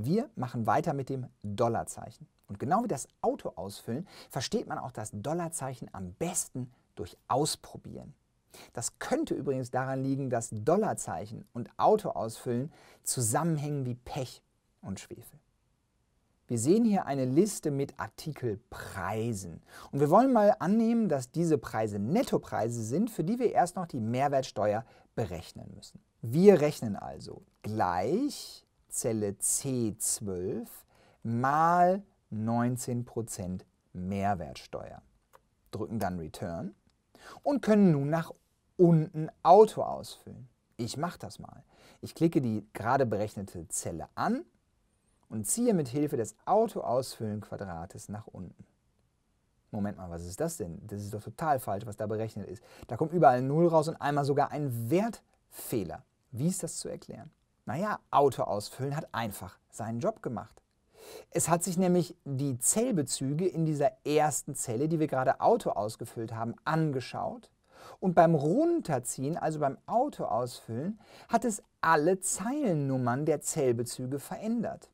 Wir machen weiter mit dem Dollarzeichen. Und genau wie das Auto ausfüllen, versteht man auch das Dollarzeichen am besten durch Ausprobieren. Das könnte übrigens daran liegen, dass Dollarzeichen und Auto ausfüllen zusammenhängen wie Pech und Schwefel. Wir sehen hier eine Liste mit Artikelpreisen. Und wir wollen mal annehmen, dass diese Preise Nettopreise sind, für die wir erst noch die Mehrwertsteuer berechnen müssen. Wir rechnen also gleich Zelle C12 mal 19% Mehrwertsteuer, drücken dann Return und können nun nach unten Auto ausfüllen. Ich mache das mal. Ich klicke die gerade berechnete Zelle an und ziehe mit Hilfe des Auto-Ausfüllen-Quadrates nach unten. Moment mal, was ist das denn? Das ist doch total falsch, was da berechnet ist. Da kommt überall 0 raus und einmal sogar ein Wertfehler. Wie ist das zu erklären? Naja, Auto ausfüllen hat einfach seinen Job gemacht. Es hat sich nämlich die Zellbezüge in dieser ersten Zelle, die wir gerade Auto ausgefüllt haben, angeschaut. Und beim Runterziehen, also beim Auto ausfüllen, hat es alle Zeilennummern der Zellbezüge verändert.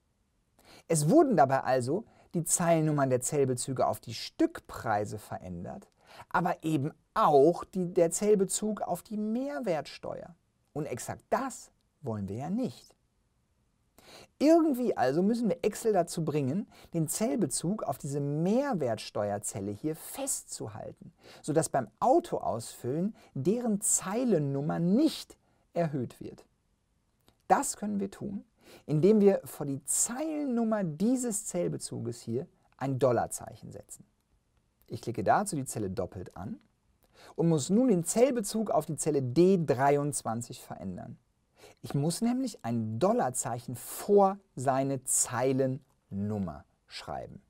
Es wurden dabei also die Zeilennummern der Zellbezüge auf die Stückpreise verändert, aber eben auch die, der Zellbezug auf die Mehrwertsteuer. Und exakt das wollen wir ja nicht. Irgendwie also müssen wir Excel dazu bringen, den Zellbezug auf diese Mehrwertsteuerzelle hier festzuhalten, sodass beim Autoausfüllen deren Zeilennummer nicht erhöht wird. Das können wir tun, indem wir vor die Zeilennummer dieses Zellbezuges hier ein Dollarzeichen setzen. Ich klicke dazu die Zelle doppelt an und muss nun den Zellbezug auf die Zelle D23 verändern. Ich muss nämlich ein Dollarzeichen vor seine Zeilennummer schreiben.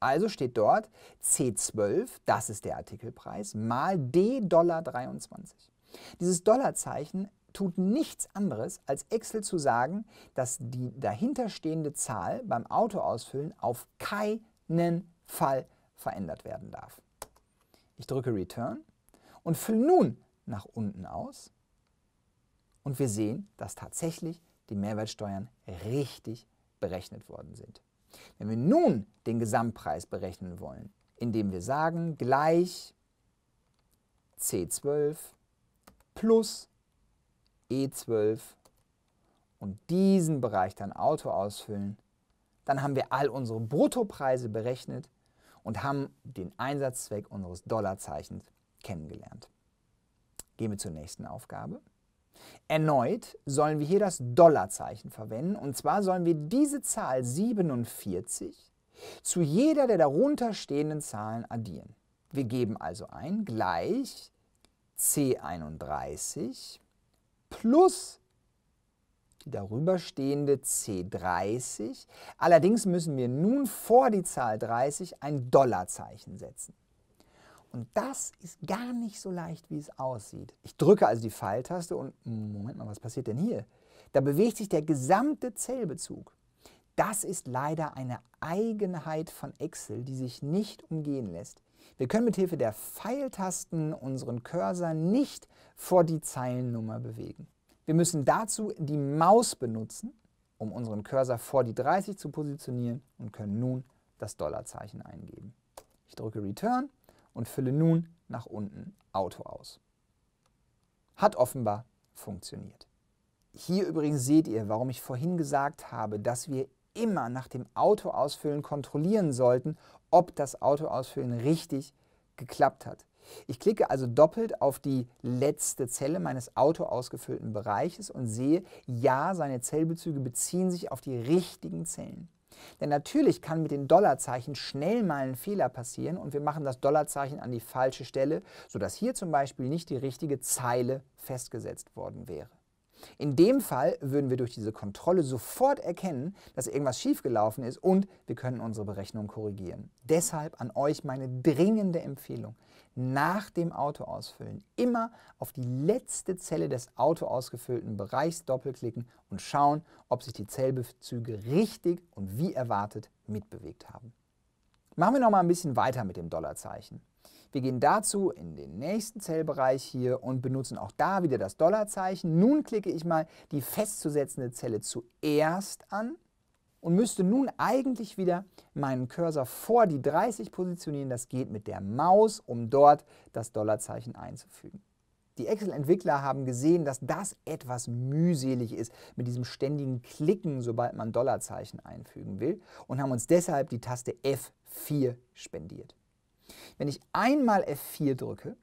Also steht dort C12, das ist der Artikelpreis, mal D 23. Dieses Dollarzeichen tut nichts anderes, als Excel zu sagen, dass die dahinterstehende Zahl beim Autoausfüllen auf keinen Fall verändert werden darf. Ich drücke Return und fülle nun nach unten aus und wir sehen, dass tatsächlich die Mehrwertsteuern richtig berechnet worden sind. Wenn wir nun den Gesamtpreis berechnen wollen, indem wir sagen, gleich C12 plus E12 und diesen Bereich dann Auto ausfüllen, dann haben wir all unsere Bruttopreise berechnet und haben den Einsatzzweck unseres Dollarzeichens kennengelernt. Gehen wir zur nächsten Aufgabe. Erneut sollen wir hier das Dollarzeichen verwenden und zwar sollen wir diese Zahl 47 zu jeder der darunter stehenden Zahlen addieren. Wir geben also ein gleich C31 plus die darüber stehende C30. Allerdings müssen wir nun vor die Zahl 30 ein Dollarzeichen setzen. Und das ist gar nicht so leicht, wie es aussieht. Ich drücke also die Pfeiltaste und, Moment mal, was passiert denn hier? Da bewegt sich der gesamte Zellbezug. Das ist leider eine Eigenheit von Excel, die sich nicht umgehen lässt. Wir können mit Hilfe der Pfeiltasten unseren Cursor nicht vor die Zeilennummer bewegen. Wir müssen dazu die Maus benutzen, um unseren Cursor vor die 30 zu positionieren und können nun das Dollarzeichen eingeben. Ich drücke Return und fülle nun nach unten Auto aus. Hat offenbar funktioniert. Hier übrigens seht ihr, warum ich vorhin gesagt habe, dass wir immer nach dem Autoausfüllen kontrollieren sollten, ob das Autoausfüllen richtig geklappt hat. Ich klicke also doppelt auf die letzte Zelle meines autoausgefüllten Bereiches und sehe, ja, seine Zellbezüge beziehen sich auf die richtigen Zellen. Denn natürlich kann mit den Dollarzeichen schnell mal ein Fehler passieren und wir machen das Dollarzeichen an die falsche Stelle, sodass hier zum Beispiel nicht die richtige Zeile festgesetzt worden wäre. In dem Fall würden wir durch diese Kontrolle sofort erkennen, dass irgendwas schiefgelaufen ist und wir können unsere Berechnung korrigieren. Deshalb an euch meine dringende Empfehlung. Nach dem Autoausfüllen immer auf die letzte Zelle des autoausgefüllten Bereichs doppelklicken und schauen, ob sich die Zellbezüge richtig und wie erwartet mitbewegt haben. Machen wir noch mal ein bisschen weiter mit dem Dollarzeichen. Wir gehen dazu in den nächsten Zellbereich hier und benutzen auch da wieder das Dollarzeichen. Nun klicke ich mal die festzusetzende Zelle zuerst an und müsste nun eigentlich wieder meinen Cursor vor die 30 positionieren. Das geht mit der Maus, um dort das Dollarzeichen einzufügen. Die Excel-Entwickler haben gesehen, dass das etwas mühselig ist mit diesem ständigen Klicken, sobald man Dollarzeichen einfügen will und haben uns deshalb die Taste F4 spendiert. Wenn ich einmal F4 drücke,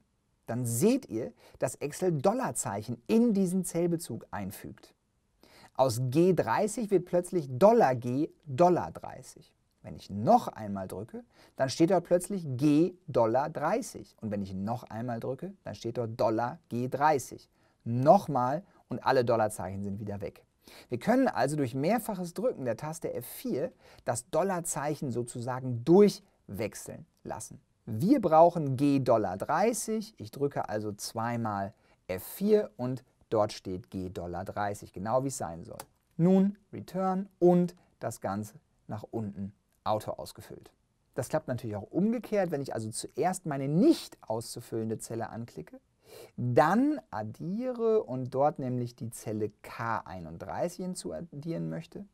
dann seht ihr, dass Excel Dollarzeichen in diesen Zellbezug einfügt. Aus G30 wird plötzlich Dollar G Dollar 30. Wenn ich noch einmal drücke, dann steht dort plötzlich G Dollar 30. Und wenn ich noch einmal drücke, dann steht dort Dollar G30. Nochmal und alle Dollarzeichen sind wieder weg. Wir können also durch mehrfaches Drücken der Taste F4 das Dollarzeichen sozusagen durchwechseln lassen. Wir brauchen G$30, Ich drücke also zweimal F4 und dort steht G$30, genau wie es sein soll. Nun Return und das Ganze nach unten Auto ausgefüllt. Das klappt natürlich auch umgekehrt, wenn ich also zuerst meine nicht auszufüllende Zelle anklicke, dann addiere und dort nämlich die Zelle K31 hinzuaddieren möchte,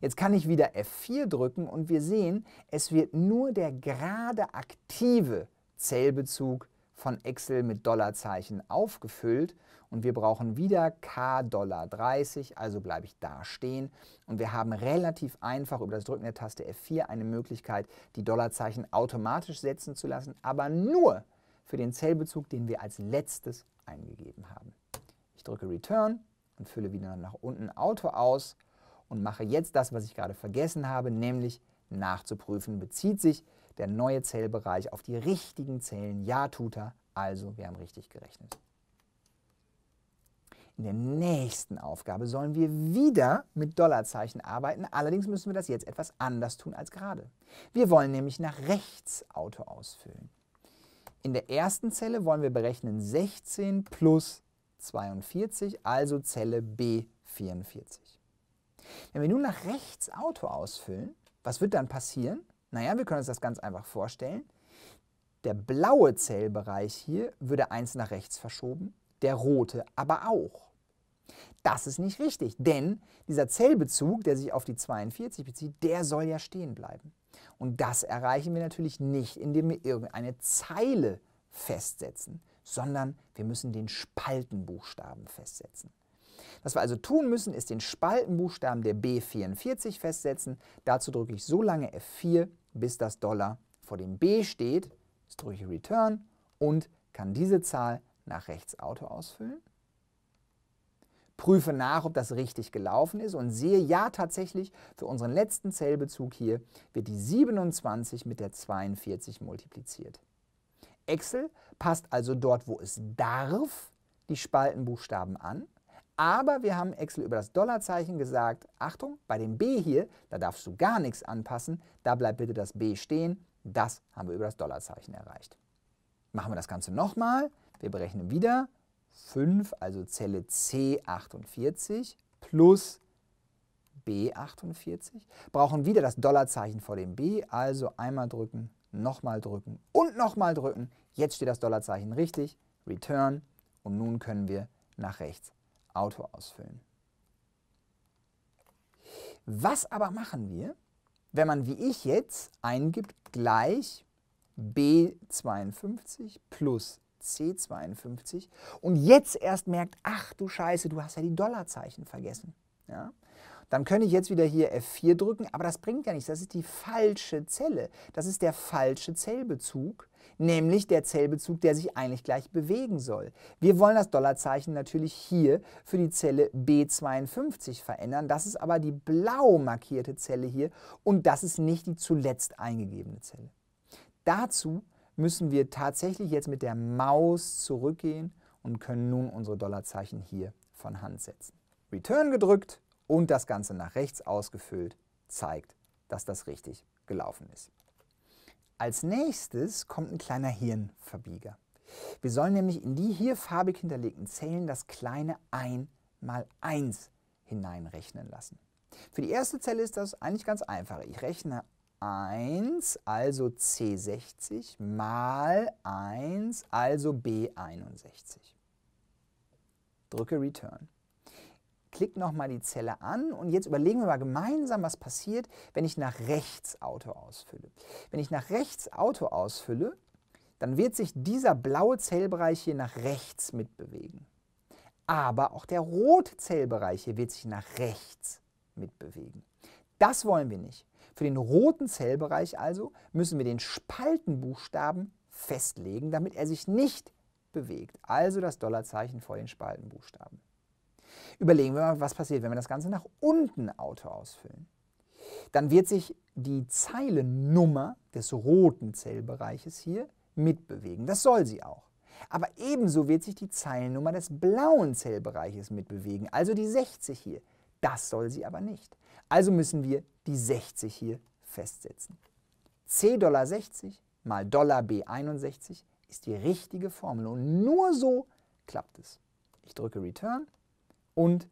Jetzt kann ich wieder F4 drücken und wir sehen, es wird nur der gerade aktive Zellbezug von Excel mit Dollarzeichen aufgefüllt und wir brauchen wieder K$30, also bleibe ich da stehen und wir haben relativ einfach über das Drücken der Taste F4 eine Möglichkeit, die Dollarzeichen automatisch setzen zu lassen, aber nur für den Zellbezug, den wir als letztes eingegeben haben. Ich drücke Return und fülle wieder nach unten Auto aus und mache jetzt das, was ich gerade vergessen habe, nämlich nachzuprüfen, bezieht sich der neue Zellbereich auf die richtigen Zellen. Ja, tut er. Also, wir haben richtig gerechnet. In der nächsten Aufgabe sollen wir wieder mit Dollarzeichen arbeiten, allerdings müssen wir das jetzt etwas anders tun als gerade. Wir wollen nämlich nach rechts Auto ausfüllen. In der ersten Zelle wollen wir berechnen 16 plus 42, also Zelle B44. Wenn wir nun nach rechts Auto ausfüllen, was wird dann passieren? Naja, wir können uns das ganz einfach vorstellen. Der blaue Zellbereich hier würde eins nach rechts verschoben, der rote aber auch. Das ist nicht richtig, denn dieser Zellbezug, der sich auf die 42 bezieht, der soll ja stehen bleiben. Und das erreichen wir natürlich nicht, indem wir irgendeine Zeile festsetzen, sondern wir müssen den Spaltenbuchstaben festsetzen. Was wir also tun müssen, ist den Spaltenbuchstaben der B44 festsetzen. Dazu drücke ich so lange F4, bis das Dollar vor dem B steht. Jetzt drücke ich Return und kann diese Zahl nach rechts Auto ausfüllen. Prüfe nach, ob das richtig gelaufen ist und sehe, ja, tatsächlich, für unseren letzten Zellbezug hier wird die 27 mit der 42 multipliziert. Excel passt also dort, wo es darf, die Spaltenbuchstaben an. Aber wir haben Excel über das Dollarzeichen gesagt, Achtung, bei dem B hier, da darfst du gar nichts anpassen, da bleibt bitte das B stehen. Das haben wir über das Dollarzeichen erreicht. Machen wir das Ganze nochmal. Wir berechnen wieder 5, also Zelle C48 plus B48. Brauchen wieder das Dollarzeichen vor dem B, also einmal drücken, nochmal drücken und nochmal drücken. Jetzt steht das Dollarzeichen richtig, Return und nun können wir nach rechts Auto ausfüllen. Was aber machen wir, wenn man wie ich jetzt eingibt gleich B52 plus C52 und jetzt erst merkt, ach du Scheiße, du hast ja die Dollarzeichen vergessen. Ja? Dann könnte ich jetzt wieder hier F4 drücken, aber das bringt ja nichts. Das ist die falsche Zelle. Das ist der falsche Zellbezug, nämlich der Zellbezug, der sich eigentlich gleich bewegen soll. Wir wollen das Dollarzeichen natürlich hier für die Zelle B52 verändern. Das ist aber die blau markierte Zelle hier und das ist nicht die zuletzt eingegebene Zelle. Dazu müssen wir tatsächlich jetzt mit der Maus zurückgehen und können nun unsere Dollarzeichen hier von Hand setzen. Return gedrückt und das Ganze nach rechts ausgefüllt zeigt, dass das richtig gelaufen ist. Als nächstes kommt ein kleiner Hirnverbieger. Wir sollen nämlich in die hier farbig hinterlegten Zellen das kleine 1 mal 1 hineinrechnen lassen. Für die erste Zelle ist das eigentlich ganz einfach. Ich rechne 1, also C60, mal 1, also B61. Drücke Return klick nochmal die Zelle an und jetzt überlegen wir mal gemeinsam, was passiert, wenn ich nach rechts Auto ausfülle. Wenn ich nach rechts Auto ausfülle, dann wird sich dieser blaue Zellbereich hier nach rechts mitbewegen. Aber auch der rote Zellbereich hier wird sich nach rechts mitbewegen. Das wollen wir nicht. Für den roten Zellbereich also müssen wir den Spaltenbuchstaben festlegen, damit er sich nicht bewegt. Also das Dollarzeichen vor den Spaltenbuchstaben. Überlegen wir mal, was passiert, wenn wir das Ganze nach unten Auto ausfüllen. Dann wird sich die Zeilennummer des roten Zellbereiches hier mitbewegen. Das soll sie auch. Aber ebenso wird sich die Zeilennummer des blauen Zellbereiches mitbewegen, also die 60 hier. Das soll sie aber nicht. Also müssen wir die 60 hier festsetzen. C$60 mal B61 ist die richtige Formel und nur so klappt es. Ich drücke Return und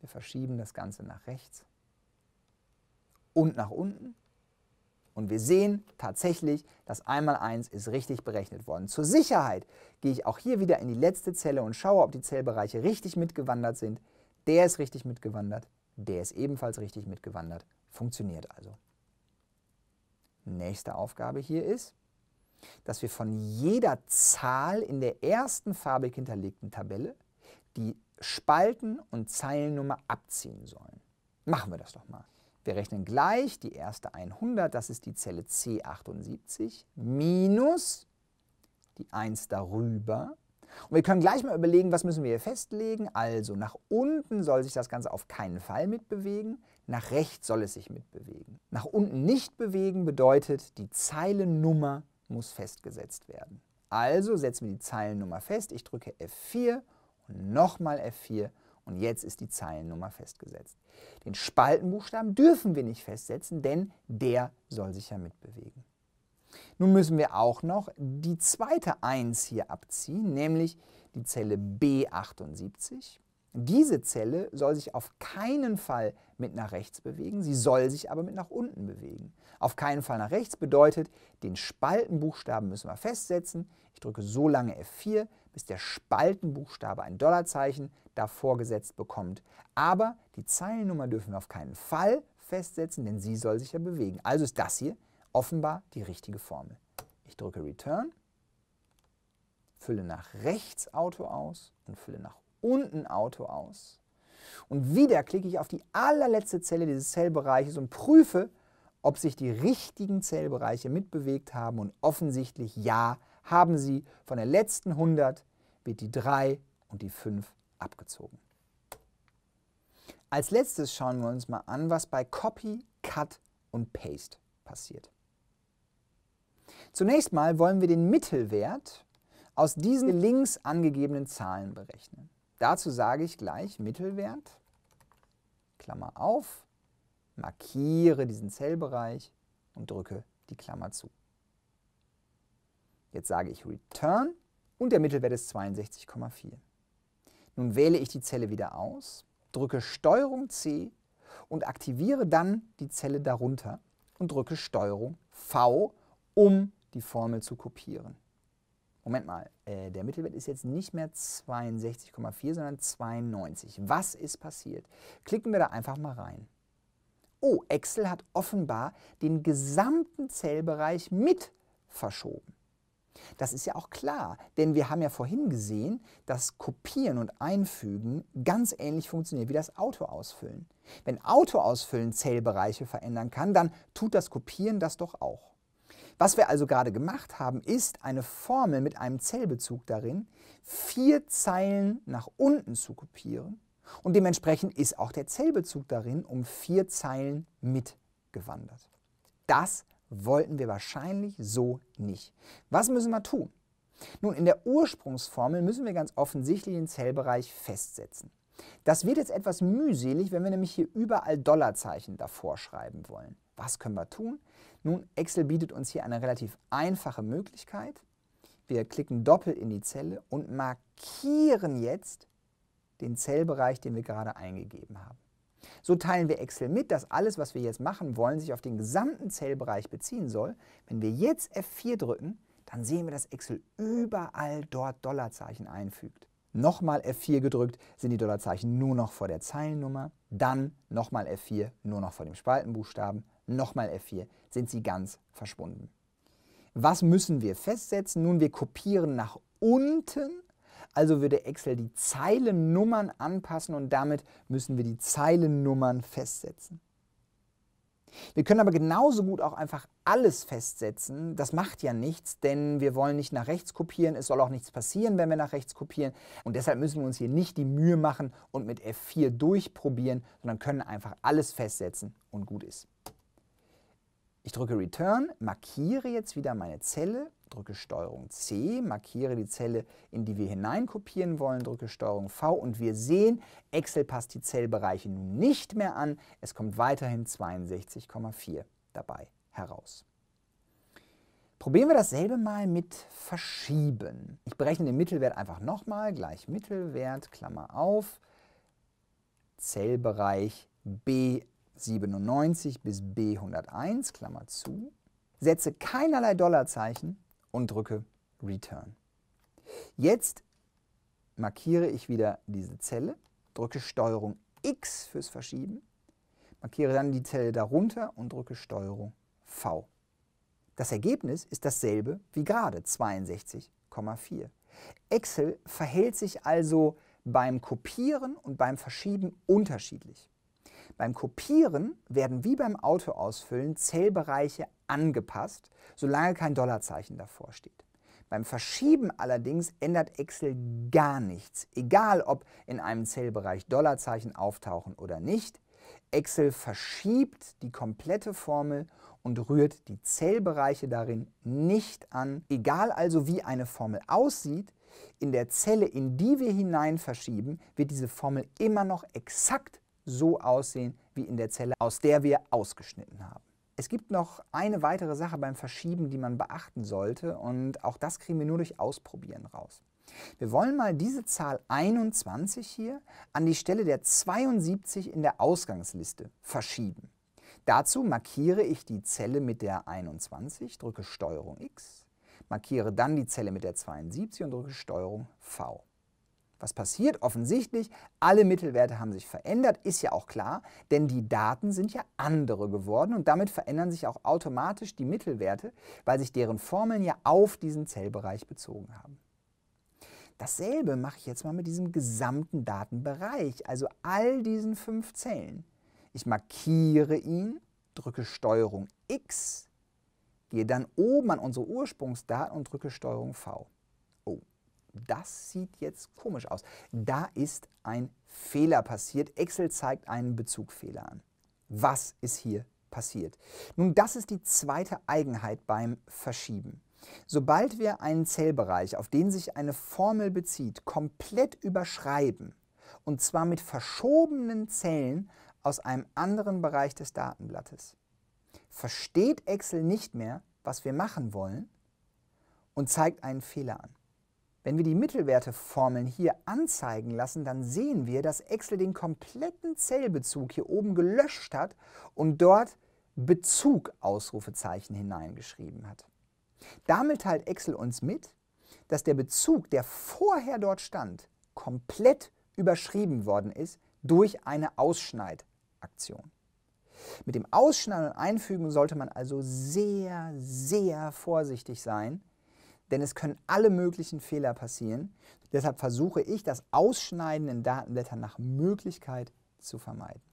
wir verschieben das Ganze nach rechts und nach unten. Und wir sehen tatsächlich, das einmal 1 ist richtig berechnet worden. Zur Sicherheit gehe ich auch hier wieder in die letzte Zelle und schaue, ob die Zellbereiche richtig mitgewandert sind. Der ist richtig mitgewandert, der ist ebenfalls richtig mitgewandert. Funktioniert also. Nächste Aufgabe hier ist, dass wir von jeder Zahl in der ersten farbig hinterlegten Tabelle die Spalten und Zeilennummer abziehen sollen. Machen wir das doch mal. Wir rechnen gleich die erste 100, das ist die Zelle C78, minus die 1 darüber. Und wir können gleich mal überlegen, was müssen wir hier festlegen. Also nach unten soll sich das Ganze auf keinen Fall mitbewegen, nach rechts soll es sich mitbewegen. Nach unten nicht bewegen bedeutet, die Zeilennummer muss festgesetzt werden. Also setzen wir die Zeilennummer fest. Ich drücke F4 und nochmal F4 und jetzt ist die Zeilennummer festgesetzt. Den Spaltenbuchstaben dürfen wir nicht festsetzen, denn der soll sich ja mitbewegen. Nun müssen wir auch noch die zweite 1 hier abziehen, nämlich die Zelle B78. Diese Zelle soll sich auf keinen Fall mit nach rechts bewegen, sie soll sich aber mit nach unten bewegen. Auf keinen Fall nach rechts bedeutet, den Spaltenbuchstaben müssen wir festsetzen. Ich drücke so lange F4, bis der Spaltenbuchstabe ein Dollarzeichen davor gesetzt bekommt. Aber die Zeilennummer dürfen wir auf keinen Fall festsetzen, denn sie soll sich ja bewegen. Also ist das hier offenbar die richtige Formel. Ich drücke Return, fülle nach rechts Auto aus und fülle nach unten Auto aus. Und wieder klicke ich auf die allerletzte Zelle dieses Zellbereiches und prüfe, ob sich die richtigen Zellbereiche mitbewegt haben und offensichtlich ja, haben Sie von der letzten 100 wird die 3 und die 5 abgezogen. Als letztes schauen wir uns mal an, was bei Copy, Cut und Paste passiert. Zunächst mal wollen wir den Mittelwert aus diesen links angegebenen Zahlen berechnen. Dazu sage ich gleich Mittelwert, Klammer auf, markiere diesen Zellbereich und drücke die Klammer zu. Jetzt sage ich Return und der Mittelwert ist 62,4. Nun wähle ich die Zelle wieder aus, drücke Strg C und aktiviere dann die Zelle darunter und drücke Strg V, um die Formel zu kopieren. Moment mal, äh, der Mittelwert ist jetzt nicht mehr 62,4, sondern 92. Was ist passiert? Klicken wir da einfach mal rein. Oh, Excel hat offenbar den gesamten Zellbereich mit verschoben. Das ist ja auch klar, denn wir haben ja vorhin gesehen, dass Kopieren und Einfügen ganz ähnlich funktioniert wie das Autoausfüllen. Wenn Autoausfüllen Zählbereiche verändern kann, dann tut das Kopieren das doch auch. Was wir also gerade gemacht haben, ist eine Formel mit einem Zellbezug darin, vier Zeilen nach unten zu kopieren und dementsprechend ist auch der Zellbezug darin um vier Zeilen mitgewandert. Das wollten wir wahrscheinlich so nicht. Was müssen wir tun? Nun, in der Ursprungsformel müssen wir ganz offensichtlich den Zellbereich festsetzen. Das wird jetzt etwas mühselig, wenn wir nämlich hier überall Dollarzeichen davor schreiben wollen. Was können wir tun? Nun, Excel bietet uns hier eine relativ einfache Möglichkeit. Wir klicken doppelt in die Zelle und markieren jetzt den Zellbereich, den wir gerade eingegeben haben. So teilen wir Excel mit, dass alles, was wir jetzt machen wollen, sich auf den gesamten Zellbereich beziehen soll. Wenn wir jetzt F4 drücken, dann sehen wir, dass Excel überall dort Dollarzeichen einfügt. Nochmal F4 gedrückt, sind die Dollarzeichen nur noch vor der Zeilennummer. Dann nochmal F4, nur noch vor dem Spaltenbuchstaben. Nochmal F4, sind sie ganz verschwunden. Was müssen wir festsetzen? Nun, wir kopieren nach unten also würde Excel die Zeilennummern anpassen und damit müssen wir die Zeilennummern festsetzen. Wir können aber genauso gut auch einfach alles festsetzen. Das macht ja nichts, denn wir wollen nicht nach rechts kopieren. Es soll auch nichts passieren, wenn wir nach rechts kopieren. Und deshalb müssen wir uns hier nicht die Mühe machen und mit F4 durchprobieren, sondern können einfach alles festsetzen und gut ist. Ich drücke Return, markiere jetzt wieder meine Zelle drücke STRG C, markiere die Zelle, in die wir hineinkopieren wollen, drücke STRG V und wir sehen, Excel passt die Zellbereiche nun nicht mehr an. Es kommt weiterhin 62,4 dabei heraus. Probieren wir dasselbe mal mit Verschieben. Ich berechne den Mittelwert einfach nochmal, gleich Mittelwert, Klammer auf, Zellbereich B97 bis B101, Klammer zu, setze keinerlei Dollarzeichen und drücke Return. Jetzt markiere ich wieder diese Zelle, drücke STRG X fürs Verschieben, markiere dann die Zelle darunter und drücke STRG V. Das Ergebnis ist dasselbe wie gerade, 62,4. Excel verhält sich also beim Kopieren und beim Verschieben unterschiedlich. Beim Kopieren werden wie beim Autoausfüllen Zellbereiche angepasst, solange kein Dollarzeichen davor steht. Beim Verschieben allerdings ändert Excel gar nichts, egal ob in einem Zellbereich Dollarzeichen auftauchen oder nicht. Excel verschiebt die komplette Formel und rührt die Zellbereiche darin nicht an. Egal also wie eine Formel aussieht, in der Zelle, in die wir hinein verschieben, wird diese Formel immer noch exakt so aussehen wie in der Zelle, aus der wir ausgeschnitten haben. Es gibt noch eine weitere Sache beim Verschieben, die man beachten sollte und auch das kriegen wir nur durch Ausprobieren raus. Wir wollen mal diese Zahl 21 hier an die Stelle der 72 in der Ausgangsliste verschieben. Dazu markiere ich die Zelle mit der 21, drücke STRG X, markiere dann die Zelle mit der 72 und drücke STRG V. Was passiert? Offensichtlich, alle Mittelwerte haben sich verändert, ist ja auch klar, denn die Daten sind ja andere geworden und damit verändern sich auch automatisch die Mittelwerte, weil sich deren Formeln ja auf diesen Zellbereich bezogen haben. Dasselbe mache ich jetzt mal mit diesem gesamten Datenbereich, also all diesen fünf Zellen. Ich markiere ihn, drücke Steuerung X, gehe dann oben an unsere Ursprungsdaten und drücke Steuerung V das sieht jetzt komisch aus. Da ist ein Fehler passiert. Excel zeigt einen Bezugfehler an. Was ist hier passiert? Nun, das ist die zweite Eigenheit beim Verschieben. Sobald wir einen Zellbereich, auf den sich eine Formel bezieht, komplett überschreiben, und zwar mit verschobenen Zellen aus einem anderen Bereich des Datenblattes, versteht Excel nicht mehr, was wir machen wollen und zeigt einen Fehler an. Wenn wir die Mittelwerteformeln hier anzeigen lassen, dann sehen wir, dass Excel den kompletten Zellbezug hier oben gelöscht hat und dort Bezug Ausrufezeichen hineingeschrieben hat. Damit teilt Excel uns mit, dass der Bezug, der vorher dort stand, komplett überschrieben worden ist durch eine Ausschneidaktion. Mit dem Ausschneiden und Einfügen sollte man also sehr, sehr vorsichtig sein, denn es können alle möglichen Fehler passieren. Deshalb versuche ich, das Ausschneiden in Datenblättern nach Möglichkeit zu vermeiden.